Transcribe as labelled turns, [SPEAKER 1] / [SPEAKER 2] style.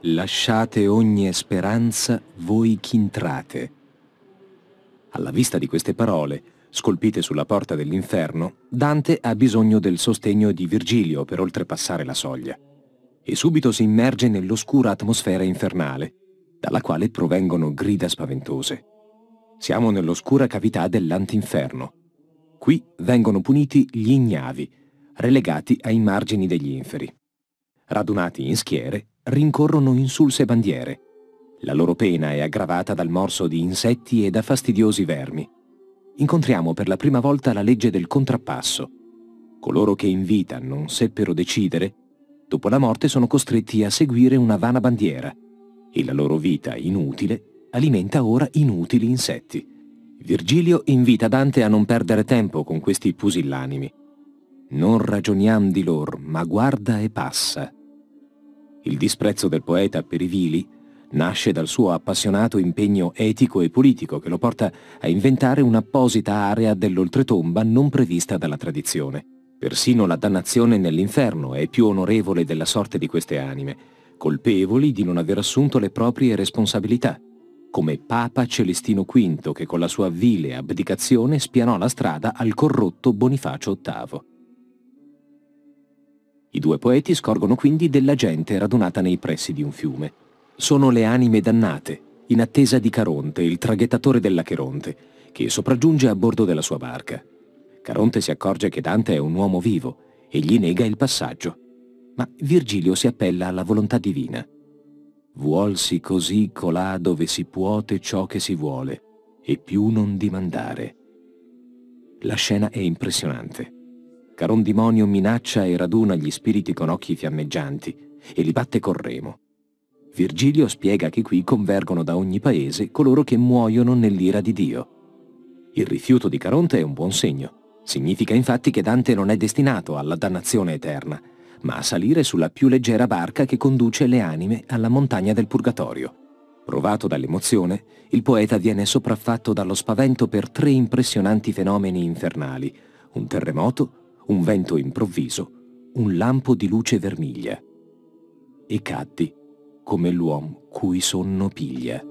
[SPEAKER 1] Lasciate ogni speranza voi ch'intrate. Alla vista di queste parole, scolpite sulla porta dell'inferno, Dante ha bisogno del sostegno di Virgilio per oltrepassare la soglia e subito si immerge nell'oscura atmosfera infernale, dalla quale provengono grida spaventose. Siamo nell'oscura cavità dell'antinferno. Qui vengono puniti gli ignavi, relegati ai margini degli inferi. Radunati in schiere, rincorrono insulse bandiere. La loro pena è aggravata dal morso di insetti e da fastidiosi vermi. Incontriamo per la prima volta la legge del contrappasso. Coloro che in vita non seppero decidere, dopo la morte sono costretti a seguire una vana bandiera e la loro vita inutile alimenta ora inutili insetti. Virgilio invita Dante a non perdere tempo con questi pusillanimi non ragioniam di lor, ma guarda e passa. Il disprezzo del poeta per i vili nasce dal suo appassionato impegno etico e politico che lo porta a inventare un'apposita area dell'oltretomba non prevista dalla tradizione. Persino la dannazione nell'inferno è più onorevole della sorte di queste anime, colpevoli di non aver assunto le proprie responsabilità, come Papa Celestino V che con la sua vile abdicazione spianò la strada al corrotto Bonifacio VIII. I due poeti scorgono quindi della gente radunata nei pressi di un fiume. Sono le anime dannate, in attesa di Caronte, il traghettatore dell'Acheronte, che sopraggiunge a bordo della sua barca. Caronte si accorge che Dante è un uomo vivo e gli nega il passaggio. Ma Virgilio si appella alla volontà divina. Vuolsi così colà dove si puote ciò che si vuole, e più non dimandare. La scena è impressionante. Carondimonio minaccia e raduna gli spiriti con occhi fiammeggianti e li batte col remo. Virgilio spiega che qui convergono da ogni paese coloro che muoiono nell'ira di Dio. Il rifiuto di Caronte è un buon segno. Significa infatti che Dante non è destinato alla dannazione eterna, ma a salire sulla più leggera barca che conduce le anime alla montagna del purgatorio. Provato dall'emozione, il poeta viene sopraffatto dallo spavento per tre impressionanti fenomeni infernali, un terremoto, un vento improvviso, un lampo di luce vermiglia. E caddi come l'uom cui sonno piglia.